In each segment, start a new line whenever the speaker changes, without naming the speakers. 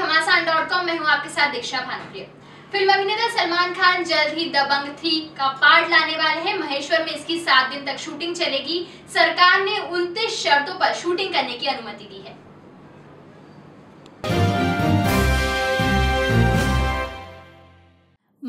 घमासान dot com में हूँ आपके साथ दीक्षा भानुप्रिया फिल्म अभिनेता सलमान खान जल्द ही दबंग थ्री का पार्ट लाने वाले हैं महेश्वर में इसकी सात दिन तक शूटिंग चलेगी सरकार ने उनतीस शर्तों पर शूटिंग करने की अनुमति दी है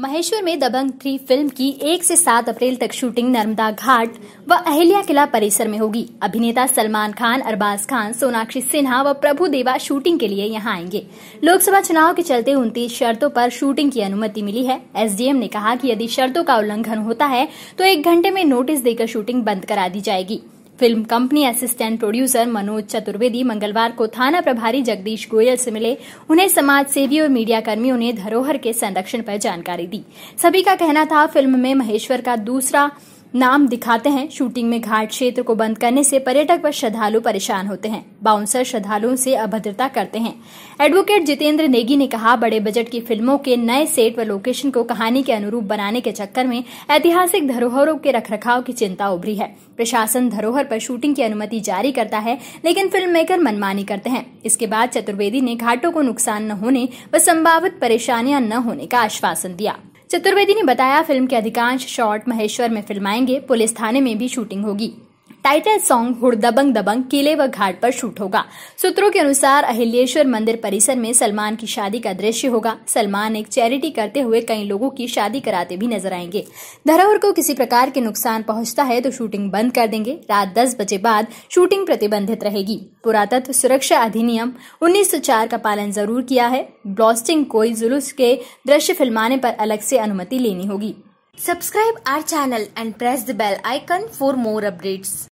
महेश्वर में दबंग थ्री फिल्म की एक से सात अप्रैल तक शूटिंग नर्मदा घाट व अहिल्या किला परिसर में होगी अभिनेता सलमान खान अरबाज खान सोनाक्षी सिन्हा व प्रभु देवा शूटिंग के लिए यहां आएंगे लोकसभा चुनाव के चलते उनतीस शर्तों पर शूटिंग की अनुमति मिली है एसडीएम ने कहा कि यदि शर्तों का उल्लंघन होता है तो एक घंटे में नोटिस देकर शूटिंग बंद करा दी जाएगी film company assistant producer Manoj Chaturvedi मंगलवार को थाना प्रभारी जगदीश गोयल से मिले उन्हें समाज सेवी और मीडिया कर्मियों ने धरोहर के संरक्षण पर जानकारी दी सभी का कहना था फिल्म में महेश्वर का दूसरा नाम दिखाते हैं शूटिंग में घाट क्षेत्र को बंद करने से पर्यटक व श्रद्धालु परेशान होते हैं बाउंसर श्रद्धालुओं से अभद्रता करते हैं एडवोकेट जितेंद्र नेगी ने कहा बड़े बजट की फिल्मों के नए सेट व लोकेशन को कहानी के अनुरूप बनाने के चक्कर में ऐतिहासिक धरोहरों के रखरखाव की चिंता उभरी है प्रशासन धरोहर पर शूटिंग की अनुमति जारी करता है लेकिन फिल्म मेकर मनमानी करते हैं इसके बाद चतुर्वेदी ने घाटों को नुकसान न होने व संभावित परेशानियां न होने का आश्वासन दिया चतुर्वेदी ने बताया फिल्म के अधिकांश शॉट महेश्वर में फिल्माएंगे पुलिस थाने में भी शूटिंग होगी टाइटल सॉन्ग हुड़ दबंग दबंग किले व घाट पर शूट होगा सूत्रों के अनुसार अहिलेश्वर मंदिर परिसर में सलमान की शादी का दृश्य होगा सलमान एक चैरिटी करते हुए कई लोगों की शादी कराते भी नजर आएंगे धरोहर को किसी प्रकार के नुकसान पहुंचता है तो शूटिंग बंद कर देंगे रात दस बजे बाद शूटिंग प्रतिबंधित रहेगी पुरातत्व सुरक्षा अधिनियम उन्नीस का पालन जरूर किया है ब्लास्टिंग कोई जुलूस के दृश्य फिल्माने पर अलग से अनुमति लेनी होगी Subscribe our channel and press the bell icon for more updates.